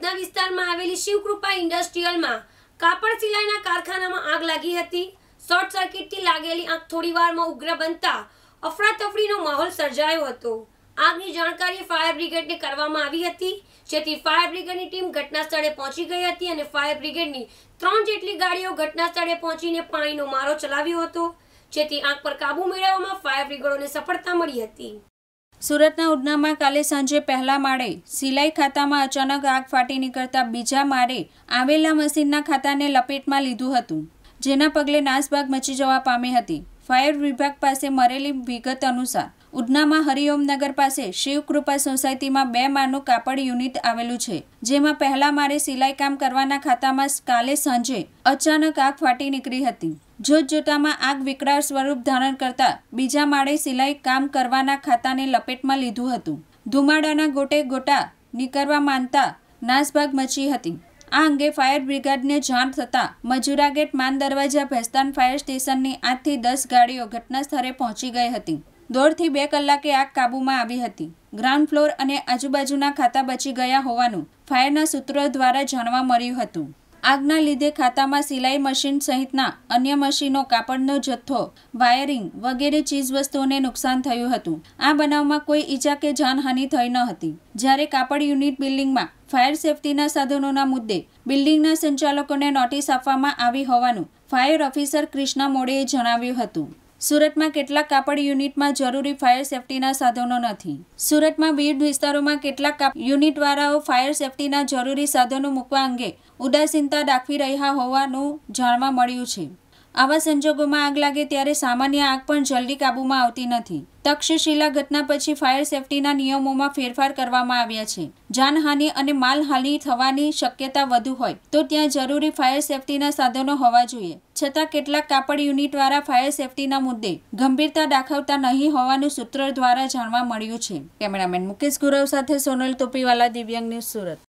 ભુજના વિસ્તારમાં આવેલી શિવકૃપા ઇન્ડસ્ટ્રીયલમાં કાપડ સિલાઈના કારખાનામાં આગ લાગી હતી શોર્ટ સર્કિટથી લાગેલી આગ થોડીવારમાં ઉગ્ર બનતા અફરાતફરીનો માહોલ સર્જાયો હતો આગની જાણકારી ફાયર બ્રિગેડને કરવામાં આવી હતી જેથી ફાયર બ્રિગેડની ટીમ ઘટના સ્થળે પહોંચી ગઈ હતી અને ફાયર બ્રિગેડની ત્રણ જેટલી ગાડીઓ ઘટના સ્થળે પહોંચીને પાણીનો મારો ચલાવ્યો હતો જેથી આગ પર કાબુ મેળવવામાં ફાયર બ્રિગેડોને સફળતા મળી હતી સુરતના ઉધનામાં કાલે સાંજે પહેલા માળે સિલાઈ ખાતામાં અચાનક આગ ફાટી નીકળતા બીજા માળે આવેલા મશીનના ખાતાને લપેટમાં લીધું હતું જેના પગલે નાસભાગ મચી જવા પામી હતી ફાયર વિભાગ પાસે મળેલી વિગત અનુસાર ઉધનામાં હરિઓમ નગર પાસે શિવકૃપા સોસાયટીમાં બે માળનું કાપડ યુનિટ આવેલું છે જેમાં પહેલા માળે સિલાઈ કામ કરવાના ખાતામાં કાલે સાંજે અચાનક આગ ફાટી નીકળી હતી જોતજોતામાં આગ વિકરાળ સ્વરૂપ ધારણ કરતા બીજા માળે સિલાઈ કામ કરવાના ખાતાને લપેટમાં લીધું હતું ધુમાડાના ગોટે ગોટા નીકળવા માનતા નાસભાગ મચી હતી આ અંગે ફાયર બ્રિગેડને જાણ થતાં મજુરા ગેટ માન દરવાજા ભેસ્તાન ફાયર સ્ટેશનની આઠથી દસ ગાડીઓ ઘટના સ્થળે પહોંચી ગઈ હતી દોઢથી બે કલાકે આગ કાબૂમાં આવી હતી ગ્રાઉન્ડ ફ્લોર અને આજુબાજુના ખાતા બચી ગયા હોવાનું ફાયરના સૂત્રો દ્વારા જાણવા મળ્યું હતું આગના લીધે ખાતામાં સિલાઈ મશીન સહિતના અન્ય મશીનો કાપડનો જથ્થો વાયરિંગ વગેરે ચીજવસ્તુઓને નુકસાન થયું હતું આ બનાવમાં કોઈ ઈજા કે જાનહાનિ થઈ ન હતી જ્યારે કાપડ યુનિટ બિલ્ડિંગમાં ફાયર સેફટીના સાધનોના મુદ્દે બિલ્ડિંગના સંચાલકોને નોટિસ આપવામાં આવી હોવાનું ફાયર ઓફિસર કૃષ્ણા મોડેએ જણાવ્યું હતું સુરતમાં કેટલાક કાપડ યુનિટમાં જરૂરી ફાયર સેફટીના સાધનો નથી સુરતમાં વિવિધ વિસ્તારોમાં કેટલાક યુનિટવાળાઓ ફાયર સેફટીના જરૂરી સાધનો મૂકવા અંગે ઉદાસીનતા દાખવી રહ્યા હોવાનું જાણવા મળ્યું છે આવા સંજોગોમાં આગ લાગે ત્યારે સામાન્ય આગ પણ જલ્દી કાબૂમાં આવતી નથી તક્ષશિલા ઘટના પછી ફાયર સેફટીના નિયમોમાં ફેરફાર કરવામાં આવ્યા છે જાનહાનિ અને માલહાનિ થવાની શક્યતા વધુ હોય તો ત્યાં જરૂરી ફાયર સેફટીના સાધનો હોવા જોઈએ છતાં કેટલાક કાપડ યુનિટ દ્વારા ફાયર સેફટીના મુદ્દે ગંભીરતા દાખવતા નહીં હોવાનું સૂત્રો દ્વારા જાણવા મળ્યું છે કેમેરામેન મુકેશ ગુરવ સાથે સોનલ તોપીવાલા દિવ્યાંગ ન્યૂઝ સુરત